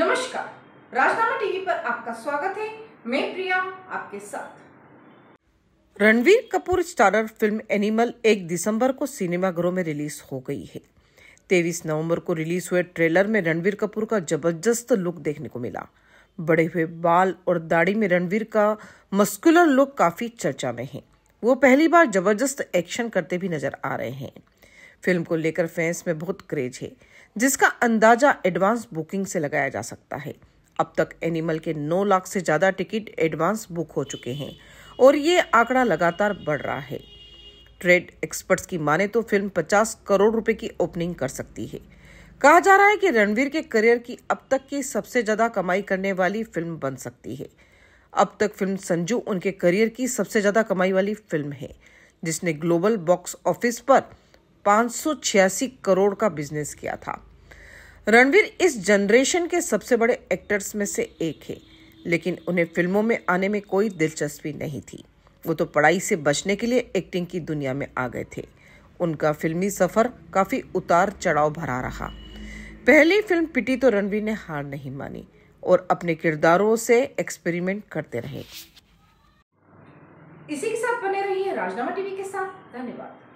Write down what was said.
नमस्कार राजनामा टीवी पर आपका स्वागत है मैं प्रिया आपके साथ Ranveer Kapoor starrer film Animal एक दिसंबर को सिनेमाघरों में रिलीज हो गई है तेईस नवंबर को रिलीज हुए ट्रेलर में रणवीर कपूर का जबरदस्त लुक देखने को मिला बड़े हुए बाल और दाढ़ी में रणवीर का मस्कुलर लुक काफी चर्चा में है वो पहली बार जबरदस्त एक्शन करते भी नजर आ रहे हैं फिल्म को लेकर फैंस में बहुत क्रेज है जिसका अंदाजा एडवांस बुकिंग से लगाया जा सकता है अब तक एनिमल के 9 लाख से ज़्यादा टिकट एडवांस बुक हो चुके हैं और ये आंकड़ा लगातार बढ़ रहा है ट्रेड एक्सपर्ट्स की माने तो फिल्म 50 करोड़ रुपए की ओपनिंग कर सकती है कहा जा रहा है कि रणवीर के करियर की अब तक की सबसे ज़्यादा कमाई करने वाली फिल्म बन सकती है अब तक फिल्म संजू उनके करियर की सबसे ज़्यादा कमाई वाली फिल्म है जिसने ग्लोबल बॉक्स ऑफिस पर 586 करोड़ का बिजनेस किया था रणवीर इस जनरेशन के सबसे बड़े एक्टर्स में से एक है लेकिन उन्हें फिल्मों में आने में कोई दिलचस्पी नहीं थी वो तो पढ़ाई से बचने के लिए एक्टिंग की दुनिया में आ गए थे उनका फिल्मी सफ़र काफ़ी उतार चढ़ाव भरा रहा पहली फिल्म पिटी तो रणवीर ने हार नहीं मानी और अपने किरदारों से एक्सपेरिमेंट करते रहे इसी के साथ बने रहिए राजनामा टीवी के साथ धन्यवाद